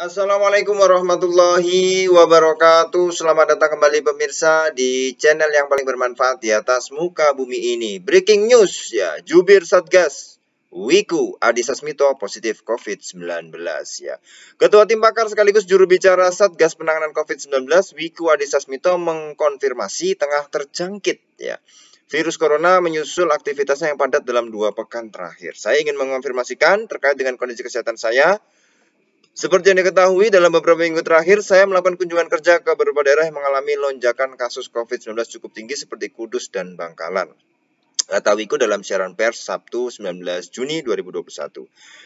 Assalamualaikum warahmatullahi wabarakatuh. Selamat datang kembali pemirsa di channel yang paling bermanfaat di atas muka bumi ini. Breaking news ya, jubir Satgas Wiku Adi Sasmito positif COVID-19 ya. Ketua Tim Pakar sekaligus juru bicara Satgas Penanganan COVID-19 Wiku Adi Sasmito mengkonfirmasi tengah terjangkit ya. Virus corona menyusul aktivitasnya yang padat dalam dua pekan terakhir. Saya ingin mengonfirmasikan terkait dengan kondisi kesehatan saya seperti yang diketahui, dalam beberapa minggu terakhir, saya melakukan kunjungan kerja ke beberapa daerah yang mengalami lonjakan kasus COVID-19 cukup tinggi seperti Kudus dan Bangkalan. Atawiku dalam siaran pers Sabtu 19 Juni 2021.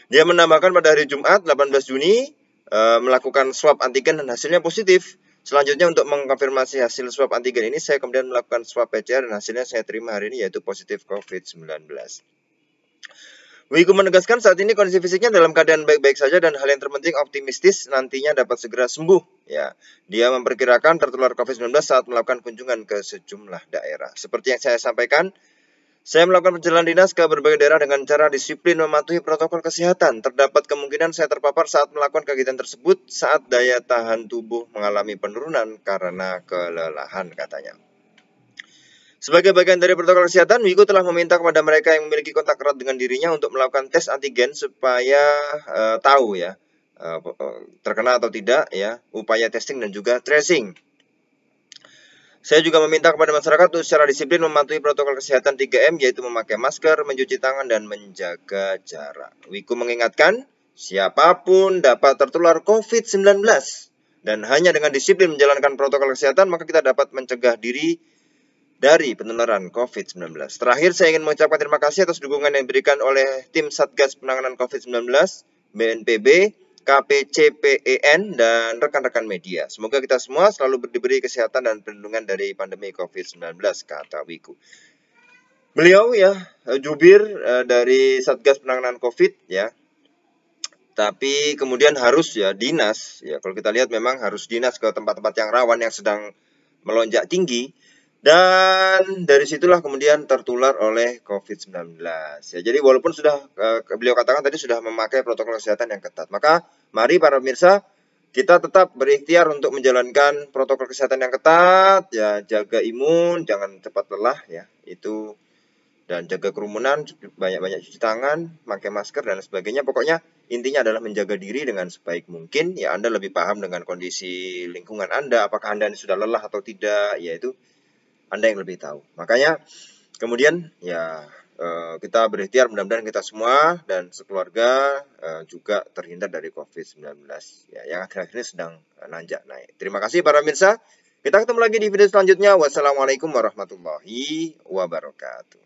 Dia menambahkan pada hari Jumat 18 Juni e, melakukan swab antigen dan hasilnya positif. Selanjutnya untuk mengkonfirmasi hasil swab antigen ini, saya kemudian melakukan swab PCR dan hasilnya saya terima hari ini yaitu positif COVID-19. Wiku menegaskan saat ini kondisi fisiknya dalam keadaan baik-baik saja dan hal yang terpenting optimistis nantinya dapat segera sembuh. Ya, dia memperkirakan tertular COVID-19 saat melakukan kunjungan ke sejumlah daerah. Seperti yang saya sampaikan, saya melakukan perjalanan dinas ke berbagai daerah dengan cara disiplin mematuhi protokol kesehatan. Terdapat kemungkinan saya terpapar saat melakukan kegiatan tersebut saat daya tahan tubuh mengalami penurunan karena kelelahan katanya. Sebagai bagian dari protokol kesehatan, Wiku telah meminta kepada mereka yang memiliki kontak erat dengan dirinya untuk melakukan tes antigen supaya uh, tahu ya uh, terkena atau tidak ya upaya testing dan juga tracing. Saya juga meminta kepada masyarakat untuk secara disiplin mematuhi protokol kesehatan 3M yaitu memakai masker, mencuci tangan, dan menjaga jarak. Wiku mengingatkan, siapapun dapat tertular COVID-19 dan hanya dengan disiplin menjalankan protokol kesehatan maka kita dapat mencegah diri dari penularan COVID-19. Terakhir, saya ingin mengucapkan terima kasih atas dukungan yang diberikan oleh tim Satgas Penanganan COVID-19, BNPB, KPCPEN, dan rekan-rekan media. Semoga kita semua selalu diberi kesehatan dan perlindungan dari pandemi COVID-19, kata Wiku. Beliau ya, eh, jubir eh, dari Satgas Penanganan COVID ya, tapi kemudian harus ya dinas ya kalau kita lihat memang harus dinas ke tempat-tempat yang rawan yang sedang melonjak tinggi dan dari situlah kemudian tertular oleh COVID-19. Ya, jadi walaupun sudah eh, beliau katakan tadi sudah memakai protokol kesehatan yang ketat, maka mari para pemirsa kita tetap berikhtiar untuk menjalankan protokol kesehatan yang ketat, ya jaga imun, jangan cepat lelah ya. Itu dan jaga kerumunan, banyak-banyak cuci tangan, pakai masker dan sebagainya. Pokoknya intinya adalah menjaga diri dengan sebaik mungkin. Ya Anda lebih paham dengan kondisi lingkungan Anda, apakah Anda sudah lelah atau tidak, yaitu anda yang lebih tahu. Makanya kemudian ya eh, kita berikhtiar mudah-mudahan kita semua dan sekeluarga eh, juga terhindar dari COVID-19 ya, yang akhir-akhir ini sedang eh, nanjak naik. Terima kasih para pemirsa. Kita ketemu lagi di video selanjutnya. Wassalamualaikum warahmatullahi wabarakatuh.